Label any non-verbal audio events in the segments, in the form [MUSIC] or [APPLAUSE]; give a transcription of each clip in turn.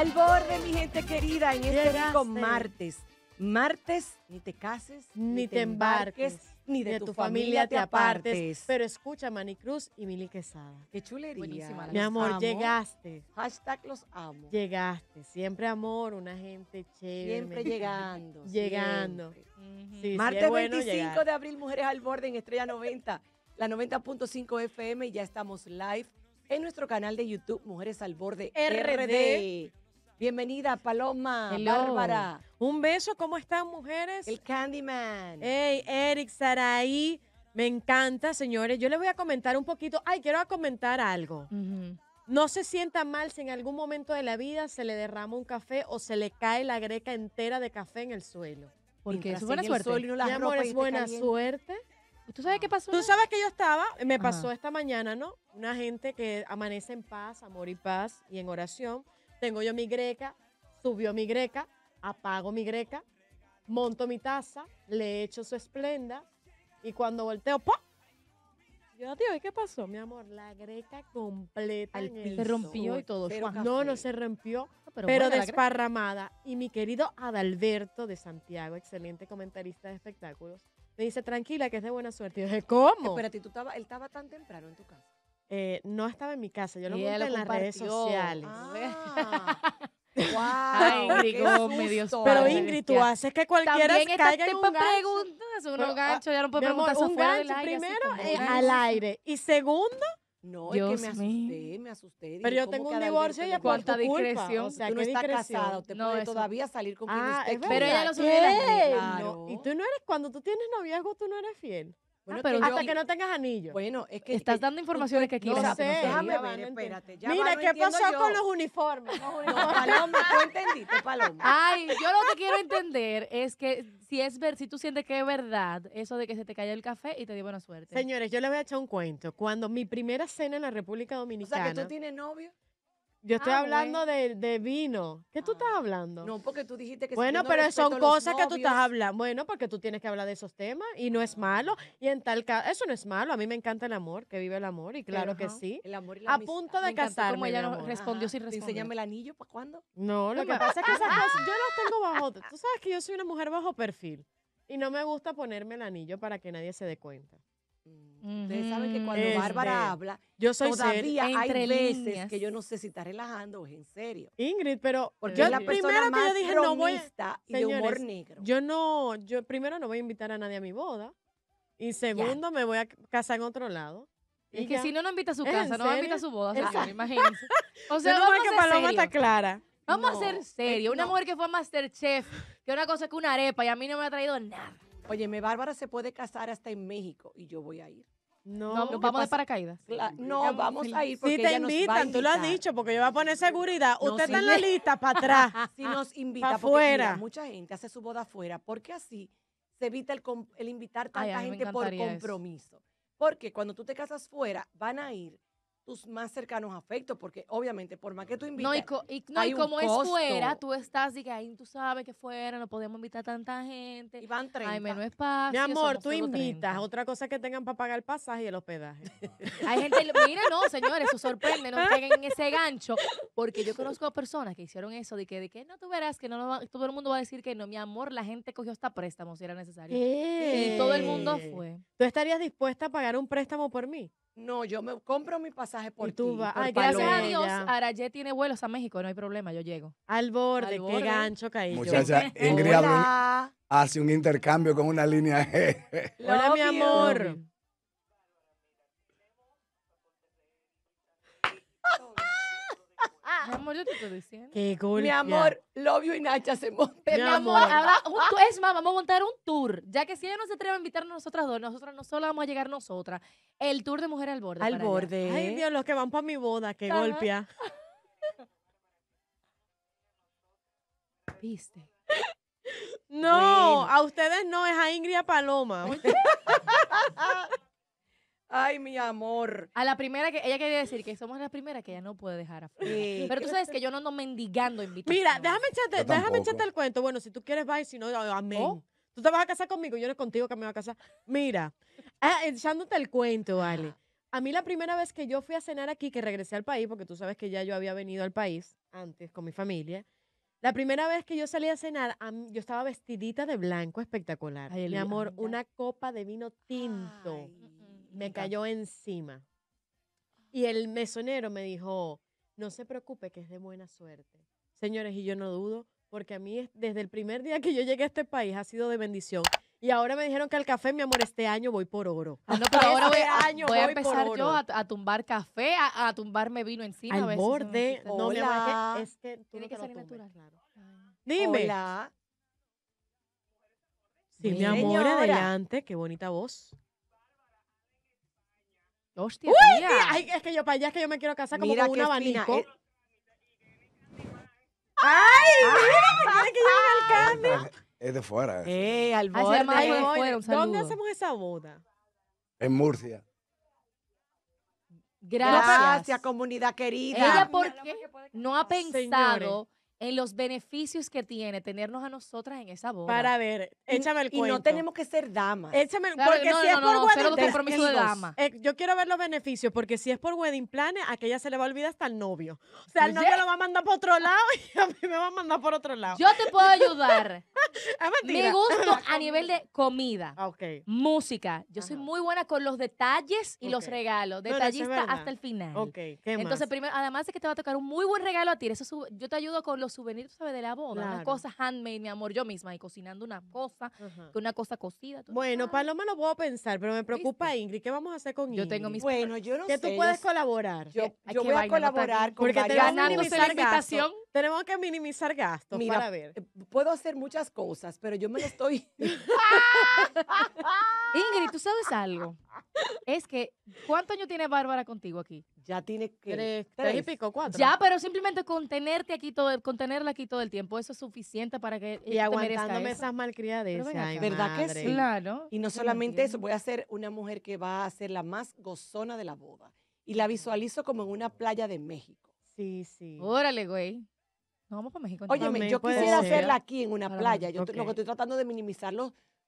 al borde, mi gente querida, en este martes. Martes, ni te cases, ni, te embarques, ni de, tu, familia, te apartes. Pero escucha, Manicruz y Mili Quesada. Qué chulería. mi amor, llegaste. Hashtag los amo. Llegaste. Siempre amor, una gente chévere. Siempre llegando. llegando. Martes 25 de abril, Mujeres al Borde en Estrella 90, la 90.5 FM. Ya estamos live en nuestro canal de YouTube, Mujeres al Borde RD. Bienvenida, Paloma, Bárbara. Un beso, ¿cómo están, mujeres? El Candyman. Hey, Eric, Saraí, me encanta, señores. Yo les voy a comentar un poquito. Ay, quiero comentar algo. No se sienta mal si en algún momento de la vida se le derrama un café o se le cae la greca entera de café en el suelo. Porque es buena suerte. amor, es buena suerte. ¿Tú sabes ah. qué pasó? Tú sabes que yo estaba, me pasó esta mañana, ¿no? Una gente que amanece en paz, amor y paz y en oración. Tengo yo mi greca, subió mi greca, apago mi greca, monto mi taza, le echo su esplenda y cuando volteo, ¡pum! Yo, tío, ¿y qué pasó, mi amor? La greca completa. se rompió y todo. no, no se rompió, ah, pero, desparramada. Y mi querido Adalberto de Santiago, excelente comentarista de espectáculos, me dice, tranquila, que es de buena suerte. yo dije, ¿cómo? Espérate, ¿tú él estaba tan temprano en tu casa? eh, no estaba en mi casa, yo lo monté en las redes sociales. Ah. [LAUGHS] ¡Guau! Ingrid Pero Ingrid, tú haces que cualquiera caiga en un gancho. preguntas, que pero, ya no puedo preguntar un gancho, primero al aire y segundo no, es que me asusté, me asusté. Pero yo tengo un divorcio y por discreción. O sea, que no estás casada, puede todavía salir con ah, quien Pero ella lo sugiere. Y tú no eres, cuando tú tienes noviazgo, tú no eres fiel. Ah, bueno, pero hasta que no tengas anillo. Bueno, es que estás este, dando informaciones que aquí no, sé. Déjame ver, espérate. Mira, ¿qué pasó con los uniformes? Los Paloma, tú entendiste, Paloma. Ay, yo lo que quiero entender es que si es ver, si tú sientes que es verdad eso de que se te cayó el café y te dio buena suerte. Señores, yo les voy a echar un cuento. Cuando mi primera cena en la República Dominicana. O sea, que tú tienes novio. Yo estoy ah, hablando de, vino. ¿Qué tú estás ah, hablando? No, porque tú dijiste que... Bueno, pero son cosas que tú estás hablando. Bueno, porque tú tienes que hablar de esos temas y no es malo. Y en tal caso, eso no es malo. A mí me encanta el amor, que vive el amor y claro que sí. El amor y la A punto de casar. casarme. Como ella no respondió sin responder. el anillo, ¿para cuándo? No, lo que pasa es que esas cosas yo las tengo [LAUGHS] bajo... Tú sabes que yo soy una mujer bajo perfil y no me gusta ponerme el anillo para que nadie se dé cuenta. Ustedes saben que cuando este, Bárbara habla, yo soy todavía hay veces que yo no sé si está relajando o es en serio. Ingrid, pero porque la primera que yo dije no voy a... y de humor negro. Yo no, yo primero no voy a invitar a nadie a mi boda y segundo me voy a casar en otro lado. Y, que si no no invita a su casa, no a invitar a su boda, imagínense. [LAUGHS] O sea, vamos a que está clara. Vamos a ser serio. Una mujer que fue a Masterchef, que una cosa que una arepa y a mí no me ha traído nada. Oye, mi Bárbara se puede casar hasta en México y yo voy a ir. No, vamos de paracaídas. no, vamos a ir. Porque si te invitan, tú lo has dicho, porque yo voy a poner seguridad. Usted está en la lista para [LAUGHS] atrás. Si nos invita, fuera. mucha gente hace su boda afuera, porque así se evita el, invitar invitar tanta gente por compromiso. Porque cuando tú te casas fuera, van a ir tus más cercanos afectos, porque obviamente, por más que tú invites. No, y, no, hay como es fuera, tú estás, que ahí tú sabes que fuera, no podemos invitar tanta gente. Y van 30. menos espacio. Mi amor, tú invitas. Otra cosa es que tengan para pagar el pasaje y el hospedaje. [LAUGHS] hay gente, mira, no, señores, eso sorprende, no [LAUGHS] peguen en ese gancho, porque yo conozco personas que hicieron eso, de que, de que no, tú verás que no todo el mundo va a decir que no, mi amor, la gente cogió hasta préstamo si era necesario. Y todo el mundo eh. fue. ¿Tú estarías dispuesta a pagar un préstamo por mí? No, yo me compro mi pasaje por tú Ay, gracias a Dios, Arayé tiene vuelos a México, no hay problema, yo llego. Al borde, qué gancho caí Muchacha, [LAUGHS] Ingrid hace un intercambio con una línea. Hola, mi amor. Mi amor, te estoy Qué cool. Mi amor, Lovio y Nacha se montan. Mi amor, es más, vamos a montar un tour. Ya que si ella no se atreve a invitarnos a nosotras dos, nosotras no solo vamos a llegar nosotras. El tour de Mujer al Borde. Al borde. Ay, Dios, los que van para mi boda, qué golpea. [LAUGHS] ¿Viste? No, a ustedes no, es a Ingrid y a Paloma. [LAUGHS] Ay, mi amor. A la primera que ella quería decir que somos la primera que ella no puede dejar afuera. Pero tú sabes que yo no ando mendigando invitaciones. Mira, déjame echarte, déjame echarte el cuento. Bueno, si tú quieres, va y si no, amén. Oh. Tú te vas a casar conmigo, yo no contigo que me voy a casar. Mira, ah, echándote el cuento, vale. A mí la primera vez que yo fui a cenar aquí, que regresé al país, porque tú sabes que ya yo había venido al país antes con mi familia. La primera vez que yo salí a cenar, yo estaba vestidita de blanco espectacular. Ay, mi amor, una copa de vino tinto me cayó encima. Y el mesonero me dijo, no se preocupe que es de buena suerte. Señores, y yo no dudo, porque a mí desde el primer día que yo llegué a este país ha sido de bendición. Y ahora me dijeron que al café, mi amor, este año voy por oro. Ah, no, pero ahora voy, a empezar yo a, tumbar café, a, tumbarme vino encima. Al a borde. No, es que que ser natural, claro. Dime. Hola. Sí, mi amor, adelante. Qué bonita voz. Hostia, Uy, tía. Ay, es que yo para allá es que yo me quiero casar como mira con un abanico. eh. ¡Ay! Ah. mira, que yo el alcance! Es de fuera. Eso. Eh, al borde. Ay, eh, Ay, fuera, ¿Dónde hacemos esa boda? En Murcia. Gracias. Gracias, comunidad querida. Ella porque no ha pensado Señores en los beneficios que tiene tenernos a nosotras en esa boda. Para ver, échame el cuento. Y no tenemos que ser damas. Échame el porque si es por wedding eh, yo quiero ver los beneficios porque si es por wedding planes, a aquella se le va a olvidar hasta el novio. O sea, el pues novio lo va a mandar por otro lado [LAUGHS] y a mí me va a mandar por otro lado. Yo te puedo ayudar. [LAUGHS] me gusto a [LAUGHS] nivel de comida, ah, okay. música. Yo soy muy buena con los detalles y los regalos. Detallista hasta el final. ok ¿Qué Entonces, primero, además de que te va a tocar un muy buen regalo a ti. Eso yo te ayudo con los los sabe De la boda. Las cosas handmade, mi amor, yo misma. Y cocinando una mm, cosa, que una cosa cocida. Bueno, Paloma lo puedo pensar, pero me preocupa Ingrid. ¿Qué vamos a hacer con Ingrid? Yo tengo mis Bueno, yo no sé. Que tú puedes colaborar. Yo, voy a colaborar con Porque te ganándose la invitación. Tenemos que minimizar gastos Mira, para ver. Eh, puedo hacer muchas cosas, pero yo me lo estoy. [LAUGHS] [LAUGHS] Ingrid, ¿tú sabes algo? Es que, ¿cuánto años tiene Bárbara contigo aquí? Ya tiene que. Tres, y pico, cuatro. Ya, pero simplemente contenerte aquí todo, contenerla aquí todo el tiempo, eso es suficiente para que. Y aguantándome esas malcriades. ¿Verdad que sí? Claro. Y no solamente eso, voy a ser una mujer que va a ser la más gozona de la boda. Y la visualizo como en una playa de México. Sí, sí. Órale, güey vamos para México. Oye, yo quisiera hacerla aquí en una playa. Yo lo que estoy tratando de minimizar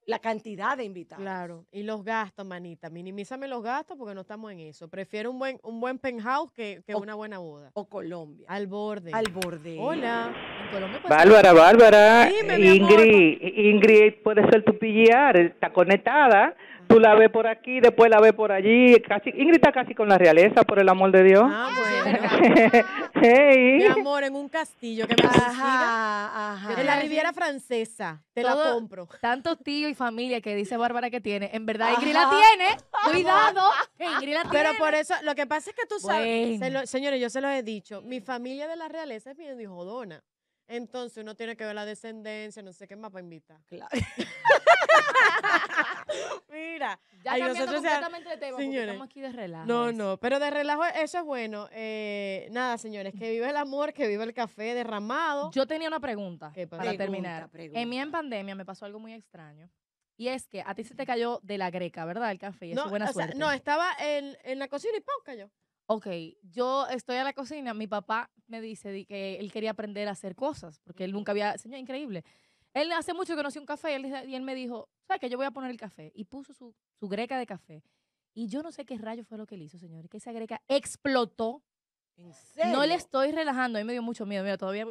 la cantidad de invitados. Claro, y los gastos, manita. Minimízame los gastos porque no estamos en eso. Prefiero un buen, un buen penthouse que, que una buena boda. O Colombia. Al borde. Al borde. Hola. Bárbara, Bárbara. Ingrid, Ingrid puede ser tu pillar, está conectada Tú la ves por aquí, después la ve por allí. Casi, Ingrid está casi con la realeza, por el amor de Dios. Ah, ah bueno. [LAUGHS] hey. Mi amor, en un castillo que me ajá, En la Riviera Francesa. Te la compro. Tantos tíos y familia que dice Bárbara que tiene. En verdad, Ingrid la tiene. Cuidado. [LAUGHS] Ingrid la tiene. Pero por eso, lo que pasa es que tú sabes. señores, yo se los he dicho. Mi familia de la realeza es bien dona. Entonces uno tiene que ver la descendencia, no sé qué más para invitar. Claro. [LAUGHS] [LAUGHS] Mira. Ya cambiando completamente de tema, estamos aquí de relajo. No, no, pero de relajo, eso es bueno. Eh, nada, señores, que viva el amor, que vive el café derramado. Yo tenía una pregunta para terminar. En mí en pandemia me pasó algo muy extraño. Y es que a ti se te cayó de la greca, ¿verdad? El café. Y no, buena suerte. no, estaba en, la cocina y ¡pum! cayó. Ok, yo estoy a la cocina, mi papá me dice que él quería aprender a hacer cosas, porque él nunca había, señor, increíble. Él hace mucho que no hacía un café y él, me dijo, ¿sabes qué? Yo voy a poner el café. Y puso su, su greca de café. Y yo no sé qué rayo fue lo que él hizo, señores, que esa greca explotó. ¿En serio? No le estoy relajando, a mí me dio mucho miedo, mira, todavía...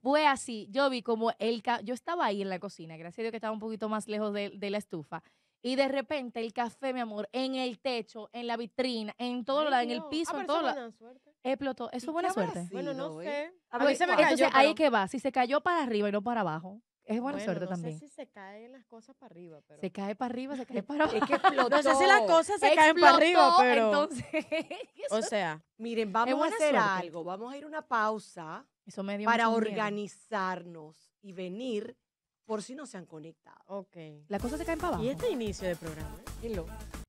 Fue así, yo vi como el... Ca yo estaba ahí en la cocina, gracias a Dios que estaba un poquito más lejos de, de, la estufa. Y de repente el café, mi amor, en el techo, en la vitrina, en todo, lado, en el piso, en todo. Ah, eso suerte. Explotó. Eso es buena suerte. bueno, no sé. A me Entonces, ahí que va. Si se cayó para arriba y no para abajo. Es buena bueno, suerte también. sé si se caen las cosas para arriba, pero... Se cae para arriba, se [LAUGHS] cae para abajo. es que explotó. No sé si las cosas se caen para arriba, pero... Entonces... [LAUGHS] o sea... Miren, vamos a hacer algo. Vamos a ir a una pausa Eso para organizarnos y venir por si no se han conectado. Ok. Las cosas se caen para abajo. ¿Y este inicio de programa? ¿eh?